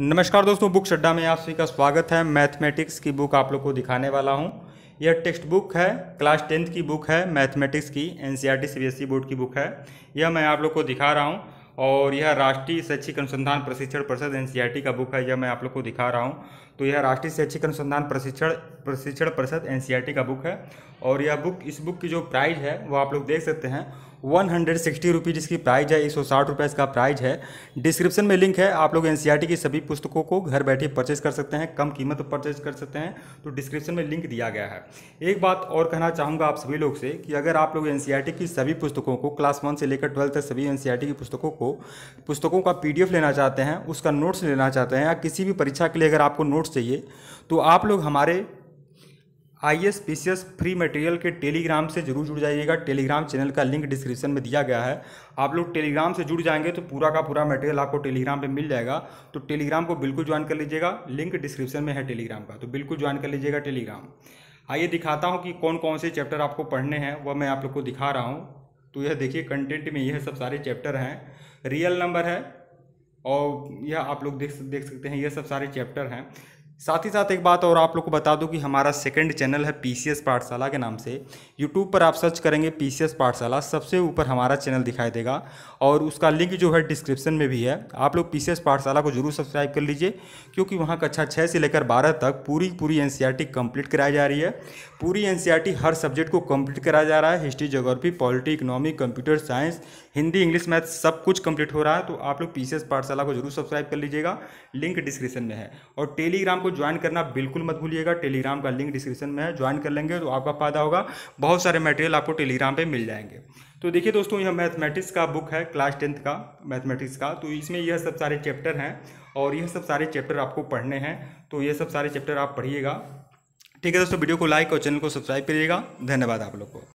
नमस्कार दोस्तों बुक शड्डा में आप सभी का स्वागत है मैथमेटिक्स की बुक आप लोग को दिखाने वाला हूँ यह टेक्स्ट बुक है क्लास टेंथ की बुक है मैथमेटिक्स की एनसीईआरटी सीबीएसई बोर्ड की बुक है यह मैं आप लोग को दिखा रहा हूँ और यह राष्ट्रीय शैक्षिक अनुसंधान प्रशिक्षण परिषद एन का बुक है यह मैं आप लोग को दिखा रहा हूँ तो यह राष्ट्रीय शैक्षिक अनुसंधान प्रशिक्षण प्रशिक्षण परिषद एन का बुक है और यह बुक इस बुक की जो प्राइज है वो आप लोग देख सकते हैं वन हंड्रेड सिक्सटी रुपीज़ इसकी प्राइज है एक सौ साठ रुपये इसका प्राइज है डिस्क्रिप्शन में लिंक है आप लोग एन की सभी पुस्तकों को घर बैठे परचेज कर सकते हैं कम कीमत पर परचेज कर सकते हैं तो डिस्क्रिप्शन में लिंक दिया गया है एक बात और कहना चाहूँगा आप सभी लोग से कि अगर आप लोग एन की सभी पुस्तकों को क्लास वन से लेकर ट्वेल्थ तक सभी एन की पुस्तकों को पुस्तकों का पी लेना चाहते हैं उसका नोट्स लेना चाहते हैं या किसी भी परीक्षा के लिए अगर आपको नोट्स नोट्स चाहिए तो आप लोग हमारे I S P C S free material के टेलीग्राम से जरूर जुड़ जाइएगा टेलीग्राम चैनल का लिंक डिस्क्रिप्शन में दिया गया है आप लोग टेलीग्राम से जुड़ जाएंगे तो पूरा का पूरा मटेरियल आपको टेलीग्राम पे मिल जाएगा तो टेलीग्राम को बिल्कुल ज्वाइन कर लीजिएगा लिंक डिस्क्रिप्शन में है टेलीग्राम का तो बिल्कुल ज्वाइन कर लीजिएगा टेलीग्राम आइए दिखाता हूँ कि कौन कौन से चैप्टर आपको पढ़ने हैं वह मैं आप लोग को दिखा रहा हूँ तो यह देखिए कंटेंट में यह सब सारे चैप्टर हैं रियल नंबर है और यह आप लोग देख देख सकते हैं यह सब सारे चैप्टर हैं साथ ही साथ एक बात और आप लोग को बता दूं कि हमारा सेकंड चैनल है पीसीएस पाठशाला के नाम से यूट्यूब पर आप सर्च करेंगे पीसीएस पाठशाला सबसे ऊपर हमारा चैनल दिखाई देगा और उसका लिंक जो है डिस्क्रिप्शन में भी है आप लोग पीसीएस पाठशाला को जरूर सब्सक्राइब कर लीजिए क्योंकि वहाँ कक्षा छः से लेकर बारह तक पूरी पूरी एन सी e कराई जा रही है पूरी एन e हर सब्जेक्ट को कम्प्लीट कराया जा रहा है history geography polity economy computer science Hindi English math सब कुछ कम्प्लीट हो रहा है तो आप लोग पी पाठशाला को जरूर सब्सक्राइब कर लीजिएगा लिंक डिस्क्रिप्शन में है और टेलीग्राम को ज्वाइन करना बिल्कुल मत भूलिएगा टेलीग्राम का लिंक डिस्क्रिप्शन में है ज्वाइन कर लेंगे तो आपका फायदा होगा बहुत सारे मटेरियल आपको टेलीग्राम पे मिल जाएंगे तो देखिए दोस्तों यह मैथमेटिक्स का बुक है क्लास टेंथ का मैथमेटिक्स का तो इसमें यह सब सारे चैप्टर हैं और यह सब सारे चैप्टर आपको पढ़ने हैं तो यह सब सारे चैप्टर आप पढ़िएगा ठीक है दोस्तों वीडियो को लाइक और चैनल को सब्सक्राइब करिएगा धन्यवाद आप लोग को